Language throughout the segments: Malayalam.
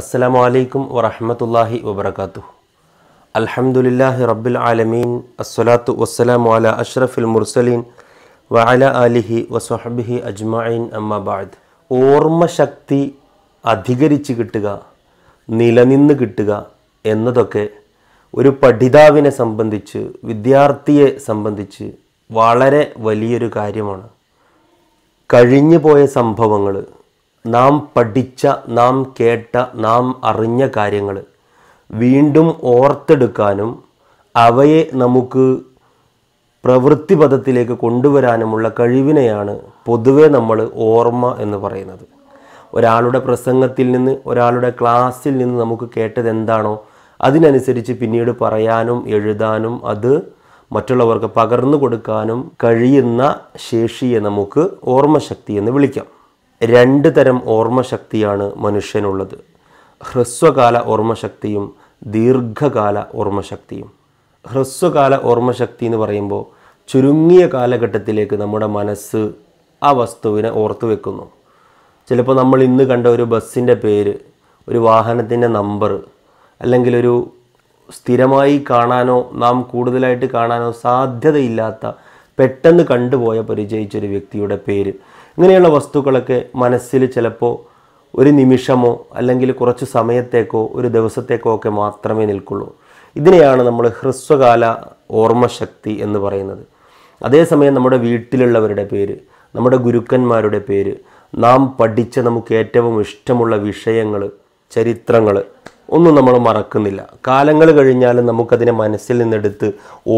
അസ്സാം വലൈക്കും വറഹമത്തല്ലാഹി വബർക്കാത്തു അൽഹംദുലില്ലാഹി റബ്ബിൽ ആലമീൻ അസ്സലാത്തു വസ്സലാം വാല അഷ്റഫിൽ മുർസലീൻ വഅല അലിഹി വസ്വഹബിഹി അജ്മഈൻ അമ്മബാദ് ഓർമ്മശക്തി അധികരിച്ച് കിട്ടുക നിലനിന്ന് കിട്ടുക എന്നതൊക്കെ ഒരു പഠിതാവിനെ സംബന്ധിച്ച് വിദ്യാർത്ഥിയെ സംബന്ധിച്ച് വളരെ വലിയൊരു കാര്യമാണ് കഴിഞ്ഞു പോയ സംഭവങ്ങൾ നാം പഠിച്ച നാം കേട്ട നാം അറിഞ്ഞ കാര്യങ്ങൾ വീണ്ടും ഓർത്തെടുക്കാനും അവയെ നമുക്ക് പ്രവൃത്തി പദത്തിലേക്ക് കൊണ്ടുവരാനുമുള്ള കഴിവിനെയാണ് പൊതുവെ നമ്മൾ ഓർമ്മ എന്ന് പറയുന്നത് ഒരാളുടെ പ്രസംഗത്തിൽ നിന്ന് ഒരാളുടെ ക്ലാസ്സിൽ നിന്ന് നമുക്ക് കേട്ടത് എന്താണോ അതിനനുസരിച്ച് പിന്നീട് പറയാനും എഴുതാനും അത് മറ്റുള്ളവർക്ക് പകർന്നു കൊടുക്കാനും കഴിയുന്ന ശേഷിയെ നമുക്ക് ഓർമ്മശക്തി എന്ന് വിളിക്കാം രണ്ട് തരം ഓർമ്മശക്തിയാണ് മനുഷ്യനുള്ളത് ഹ്രസ്വകാല ഓർമ്മശക്തിയും ദീർഘകാല ഓർമ്മശക്തിയും ഹ്രസ്വകാല ഓർമ്മശക്തി എന്ന് പറയുമ്പോൾ ചുരുങ്ങിയ കാലഘട്ടത്തിലേക്ക് നമ്മുടെ മനസ്സ് ആ വസ്തുവിനെ ഓർത്തു വെക്കുന്നു ചിലപ്പോൾ നമ്മൾ ഇന്ന് കണ്ട ഒരു ബസ്സിൻ്റെ പേര് ഒരു വാഹനത്തിൻ്റെ നമ്പർ അല്ലെങ്കിൽ ഒരു സ്ഥിരമായി കാണാനോ നാം കൂടുതലായിട്ട് കാണാനോ സാധ്യതയില്ലാത്ത പെട്ടെന്ന് കണ്ടുപോയ പരിചയിച്ചൊരു വ്യക്തിയുടെ പേര് ഇങ്ങനെയുള്ള വസ്തുക്കളൊക്കെ മനസ്സിൽ ചിലപ്പോൾ ഒരു നിമിഷമോ അല്ലെങ്കിൽ കുറച്ച് സമയത്തേക്കോ ഒരു ദിവസത്തേക്കോ ഒക്കെ മാത്രമേ നിൽക്കുള്ളൂ ഇതിനെയാണ് നമ്മൾ ഹ്രസ്വകാല ഓർമ്മശക്തി എന്ന് പറയുന്നത് അതേസമയം നമ്മുടെ വീട്ടിലുള്ളവരുടെ പേര് നമ്മുടെ ഗുരുക്കന്മാരുടെ പേര് നാം പഠിച്ച നമുക്ക് ഏറ്റവും ഇഷ്ടമുള്ള വിഷയങ്ങൾ ചരിത്രങ്ങൾ ഒന്നും നമ്മൾ മറക്കുന്നില്ല കാലങ്ങൾ കഴിഞ്ഞാലും നമുക്കതിനെ മനസ്സിൽ നിന്നെടുത്ത്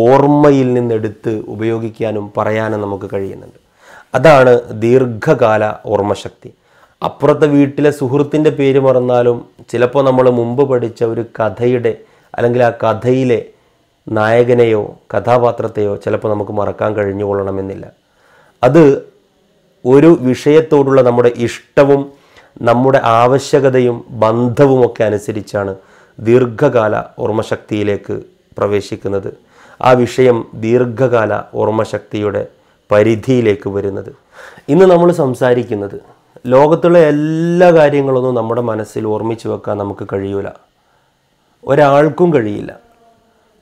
ഓർമ്മയിൽ നിന്നെടുത്ത് ഉപയോഗിക്കാനും പറയാനും നമുക്ക് കഴിയുന്നുണ്ട് അതാണ് ദീർഘകാല ഓർമ്മശക്തി അപ്പുറത്തെ വീട്ടിലെ സുഹൃത്തിൻ്റെ പേര് മറന്നാലും ചിലപ്പോൾ നമ്മൾ മുമ്പ് പഠിച്ച ഒരു കഥയുടെ അല്ലെങ്കിൽ ആ കഥയിലെ നായകനെയോ കഥാപാത്രത്തെയോ ചിലപ്പോൾ നമുക്ക് മറക്കാൻ കഴിഞ്ഞുകൊള്ളണമെന്നില്ല അത് ഒരു വിഷയത്തോടുള്ള നമ്മുടെ ഇഷ്ടവും നമ്മുടെ ആവശ്യകതയും ബന്ധവുമൊക്കെ അനുസരിച്ചാണ് ദീർഘകാല ഓർമ്മശക്തിയിലേക്ക് പ്രവേശിക്കുന്നത് ആ വിഷയം ദീർഘകാല ഓർമ്മശക്തിയുടെ പരിധിയിലേക്ക് വരുന്നത് ഇന്ന് നമ്മൾ സംസാരിക്കുന്നത് ലോകത്തുള്ള എല്ലാ കാര്യങ്ങളൊന്നും നമ്മുടെ മനസ്സിൽ ഓർമ്മിച്ച് വെക്കാൻ നമുക്ക് കഴിയൂല ഒരാൾക്കും കഴിയില്ല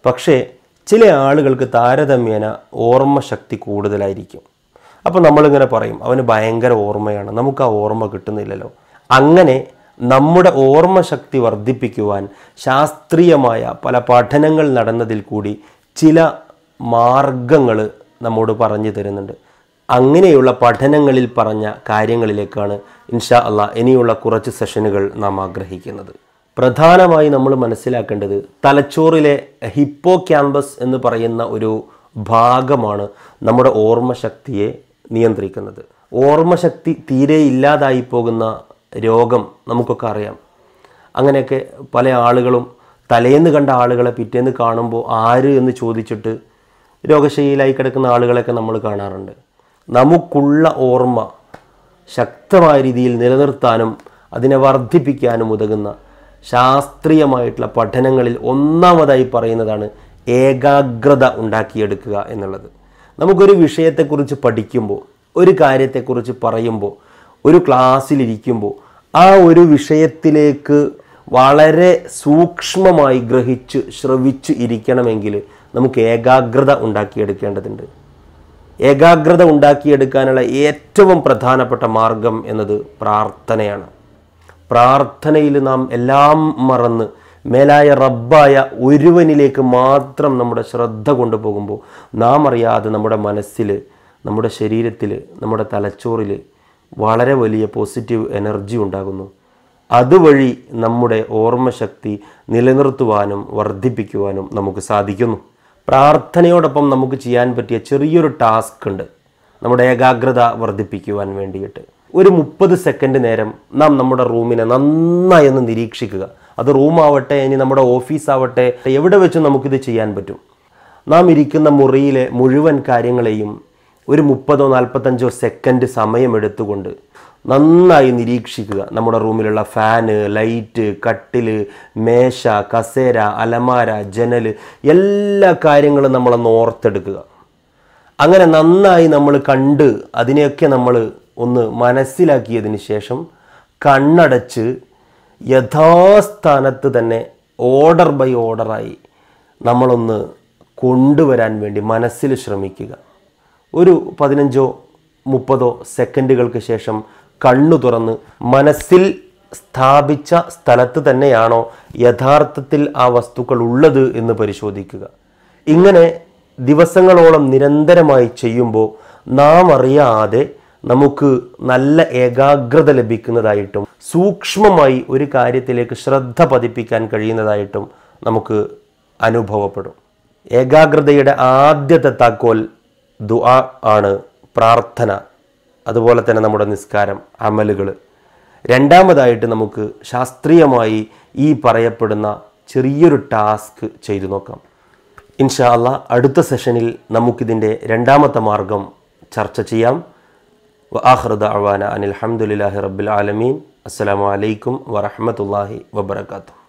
പക്ഷേ ചില ആളുകൾക്ക് താരതമ്യേന ഓർമ്മശക്തി കൂടുതലായിരിക്കും അപ്പോൾ നമ്മളിങ്ങനെ പറയും അവന് ഭയങ്കര ഓർമ്മയാണ് നമുക്ക് ആ ഓർമ്മ കിട്ടുന്നില്ലല്ലോ അങ്ങനെ നമ്മുടെ ഓർമ്മശക്തി വർദ്ധിപ്പിക്കുവാൻ ശാസ്ത്രീയമായ പല പഠനങ്ങൾ നടന്നതിൽ കൂടി ചില മാർഗങ്ങൾ നമ്മോട് പറഞ്ഞു തരുന്നുണ്ട് അങ്ങനെയുള്ള പഠനങ്ങളിൽ പറഞ്ഞ കാര്യങ്ങളിലേക്കാണ് ഇൻഷാ അള്ളാ ഇനിയുള്ള കുറച്ച് സെഷനുകൾ നാം ആഗ്രഹിക്കുന്നത് പ്രധാനമായി നമ്മൾ മനസ്സിലാക്കേണ്ടത് തലച്ചോറിലെ ഹിപ്പോ ക്യാമ്പസ് എന്ന് പറയുന്ന ഒരു ഭാഗമാണ് നമ്മുടെ ഓർമ്മശക്തിയെ നിയന്ത്രിക്കുന്നത് ഓർമ്മശക്തി തീരെ ഇല്ലാതായി പോകുന്ന രോഗം നമുക്കൊക്കെ അറിയാം അങ്ങനെയൊക്കെ പല ആളുകളും തലേന്ന് കണ്ട ആളുകളെ പിറ്റേന്ന് കാണുമ്പോൾ ആര് എന്ന് ചോദിച്ചിട്ട് രോഗശൈലിയിലായി കിടക്കുന്ന ആളുകളൊക്കെ നമ്മൾ കാണാറുണ്ട് നമുക്കുള്ള ഓർമ്മ ശക്തമായ രീതിയിൽ നിലനിർത്താനും അതിനെ വർദ്ധിപ്പിക്കാനും ഉതകുന്ന ശാസ്ത്രീയമായിട്ടുള്ള പഠനങ്ങളിൽ ഒന്നാമതായി പറയുന്നതാണ് ഏകാഗ്രത ഉണ്ടാക്കിയെടുക്കുക എന്നുള്ളത് നമുക്കൊരു വിഷയത്തെക്കുറിച്ച് പഠിക്കുമ്പോൾ ഒരു കാര്യത്തെക്കുറിച്ച് പറയുമ്പോൾ ഒരു ക്ലാസ്സിലിരിക്കുമ്പോൾ ആ ഒരു വിഷയത്തിലേക്ക് വളരെ സൂക്ഷ്മമായി ഗ്രഹിച്ച് ശ്രവിച്ച് ഇരിക്കണമെങ്കിൽ നമുക്ക് ഏകാഗ്രത ഉണ്ടാക്കിയെടുക്കേണ്ടതുണ്ട് ഏകാഗ്രത ഉണ്ടാക്കിയെടുക്കാനുള്ള ഏറ്റവും പ്രധാനപ്പെട്ട മാർഗം എന്നത് പ്രാർത്ഥനയാണ് പ്രാർത്ഥനയിൽ നാം എല്ലാം മറന്ന് മേലായ റബ്ബായ ഒരുവനിലേക്ക് മാത്രം നമ്മുടെ ശ്രദ്ധ കൊണ്ടുപോകുമ്പോൾ നാം അറിയാതെ നമ്മുടെ മനസ്സിൽ നമ്മുടെ ശരീരത്തിൽ നമ്മുടെ തലച്ചോറിൽ വളരെ വലിയ പോസിറ്റീവ് എനർജി ഉണ്ടാകുന്നു അതുവഴി നമ്മുടെ ഓർമ്മശക്തി നിലനിർത്തുവാനും വർദ്ധിപ്പിക്കുവാനും നമുക്ക് സാധിക്കുന്നു പ്രാർത്ഥനയോടൊപ്പം നമുക്ക് ചെയ്യാൻ പറ്റിയ ചെറിയൊരു ടാസ്ക് ഉണ്ട് നമ്മുടെ ഏകാഗ്രത വർദ്ധിപ്പിക്കുവാൻ വേണ്ടിയിട്ട് ഒരു മുപ്പത് സെക്കൻഡ് നേരം നാം നമ്മുടെ റൂമിനെ നന്നായി ഒന്ന് നിരീക്ഷിക്കുക അത് റൂമാവട്ടെ ഇനി നമ്മുടെ ഓഫീസ് ആവട്ടെ എവിടെ വെച്ചും നമുക്കിത് ചെയ്യാൻ പറ്റും നാം ഇരിക്കുന്ന മുറിയിലെ മുഴുവൻ കാര്യങ്ങളെയും ഒരു മുപ്പതോ നാൽപ്പത്തഞ്ചോ സെക്കൻഡ് സമയമെടുത്തുകൊണ്ട് നന്നായി നിരീക്ഷിക്കുക നമ്മുടെ റൂമിലുള്ള ഫാന് ലൈറ്റ് കട്ടിൽ മേശ കസേര അലമാര ജനൽ എല്ലാ കാര്യങ്ങളും നമ്മളൊന്ന് ഓർത്തെടുക്കുക അങ്ങനെ നന്നായി നമ്മൾ കണ്ട് അതിനെയൊക്കെ നമ്മൾ ഒന്ന് മനസ്സിലാക്കിയതിന് ശേഷം കണ്ണടച്ച് യഥാസ്ഥാനത്ത് തന്നെ ഓർഡർ ബൈ ഓർഡറായി നമ്മളൊന്ന് കൊണ്ടുവരാൻ വേണ്ടി മനസ്സിൽ ശ്രമിക്കുക ഒരു പതിനഞ്ചോ മുപ്പതോ സെക്കൻഡുകൾക്ക് ശേഷം കണ്ണു തുറന്ന് മനസ്സിൽ സ്ഥാപിച്ച സ്ഥലത്ത് തന്നെയാണോ യഥാർത്ഥത്തിൽ ആ വസ്തുക്കൾ ഉള്ളത് എന്ന് പരിശോധിക്കുക ഇങ്ങനെ ദിവസങ്ങളോളം നിരന്തരമായി ചെയ്യുമ്പോൾ നാം അറിയാതെ നമുക്ക് നല്ല ഏകാഗ്രത ലഭിക്കുന്നതായിട്ടും സൂക്ഷ്മമായി ഒരു കാര്യത്തിലേക്ക് ശ്രദ്ധ പതിപ്പിക്കാൻ കഴിയുന്നതായിട്ടും നമുക്ക് അനുഭവപ്പെടും ഏകാഗ്രതയുടെ ആദ്യത്തെ താക്കോൽ ദുആ ആണ് പ്രാർത്ഥന അതുപോലെ തന്നെ നമ്മുടെ നിസ്കാരം അമലുകൾ രണ്ടാമതായിട്ട് നമുക്ക് ശാസ്ത്രീയമായി ഈ പറയപ്പെടുന്ന ചെറിയൊരു ടാസ്ക് ചെയ്തു നോക്കാം ഇൻഷാ അടുത്ത സെഷനിൽ നമുക്കിതിൻ്റെ രണ്ടാമത്തെ മാർഗം ചർച്ച ചെയ്യാം ആഹ്റദ് അവാന അനിൽ ഹംദുലില്ലാഹി റബ്ബിൽ ആലമീൻ അസ്സാം വലൈക്കും വറഹമത്തല്ലാഹി വാത്തു